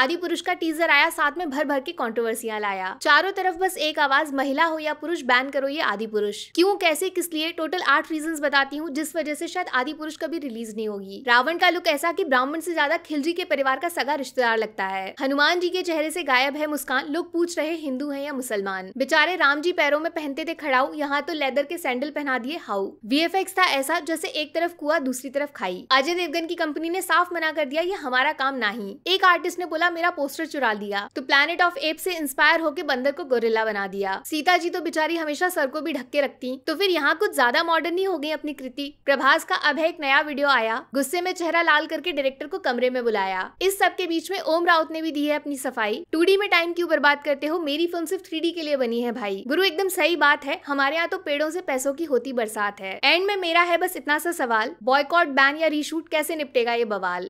आदि पुरुष का टीजर आया साथ में भर भर के कॉन्ट्रोवर्सियां लाया चारों तरफ बस एक आवाज महिला हो या पुरुष बैन करो ये आदि पुरुष क्यूँ कैसे किस लिए टोटल आठ रीजन बताती हूँ जिस वजह से शायद आदि पुरुष कभी रिलीज नहीं होगी रावण का लुक ऐसा की ब्राह्मण से ज्यादा खिलजी के परिवार का सगा रिश्तेदार लगता है हनुमान जी के चेहरे से गायब है मुस्कान लोग पूछ रहे हिंदू है या मुसलमान बेचारे राम जी पैरों में पहनते थे खड़ाऊ यहाँ तो लेदर के सैंडल पहना दिए हाउ वी था ऐसा जैसे एक तरफ कुआ दूसरी तरफ खाई अजय देवगन की कंपनी ने साफ मना कर दिया ये हमारा काम नहीं एक आर्टिस्ट ने बोला मेरा पोस्टर चुरा लिया तो प्लेनेट ऑफ एप से इंस्पायर होकर बंदर को गोरिल्ला बना दिया सीता जी तो बिचारी हमेशा सर को भी ढक के रखती तो फिर यहाँ कुछ ज्यादा मॉडर्न ही हो गई अपनी कृति प्रभास का अब है एक नया वीडियो आया गुस्से में चेहरा लाल करके डायरेक्टर को कमरे में बुलाया इस सब के बीच में ओम राउत ने भी दी है अपनी सफाई टू में टाइम क्यों बर्बाद करते हो मेरी फिल्म सिर्फ थ्री के लिए बनी है भाई गुरु एकदम सही बात है हमारे यहाँ तो पेड़ों से पैसों की होती बरसात है एंड में मेरा है बस इतना सा सवाल बॉयकॉट बैन या रीशूट कैसे निपटेगा ये बवाल